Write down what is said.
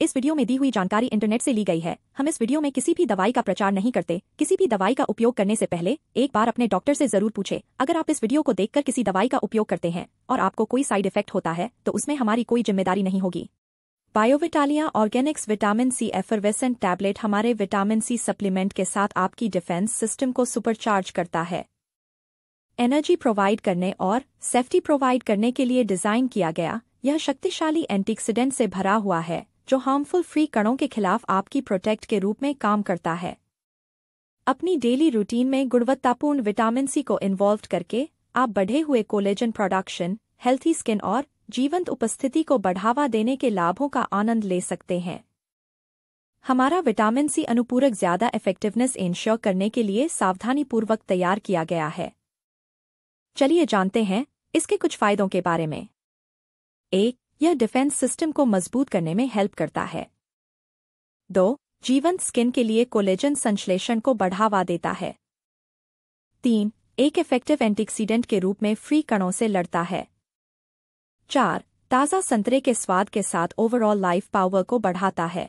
इस वीडियो में दी हुई जानकारी इंटरनेट से ली गई है हम इस वीडियो में किसी भी दवाई का प्रचार नहीं करते किसी भी दवाई का उपयोग करने से पहले एक बार अपने डॉक्टर से जरूर पूछे अगर आप इस वीडियो को देखकर किसी दवाई का उपयोग करते हैं और आपको कोई साइड इफेक्ट होता है तो उसमें हमारी कोई जिम्मेदारी नहीं होगी Biovitalia organics vitamin C effervescent tablet हमारे विटामिन सी सप्लीमेंट के साथ आपकी डिफेंस सिस्टम को सुपरचार्ज करता है एनर्जी प्रोवाइड करने और सेफ्टी प्रोवाइड करने के लिए डिजाइन किया गया यह शक्तिशाली एंटीक्सीडेंट से भरा हुआ है जो हार्मफुल फ्री कणों के खिलाफ आपकी प्रोटेक्ट के रूप में काम करता है अपनी डेली रूटीन में गुणवत्तापूर्ण विटामिन सी को इन्वॉल्व करके आप बढ़े हुए कोलेजन प्रोडक्शन हेल्थी स्किन और जीवंत उपस्थिति को बढ़ावा देने के लाभों का आनंद ले सकते हैं हमारा विटामिन सी अनुपूरक ज्यादा इफेक्टिवनेस इंश्योर करने के लिए सावधानीपूर्वक तैयार किया गया है चलिए जानते हैं इसके कुछ फायदों के बारे में एक यह डिफेंस सिस्टम को मजबूत करने में हेल्प करता है दो जीवंत स्किन के लिए कोलेजन संश्लेषण को बढ़ावा देता है तीन एक इफेक्टिव एंटीक्सीडेंट के रूप में फ्री कणों से लड़ता है चार ताज़ा संतरे के स्वाद के साथ ओवरऑल लाइफ पावर को बढ़ाता है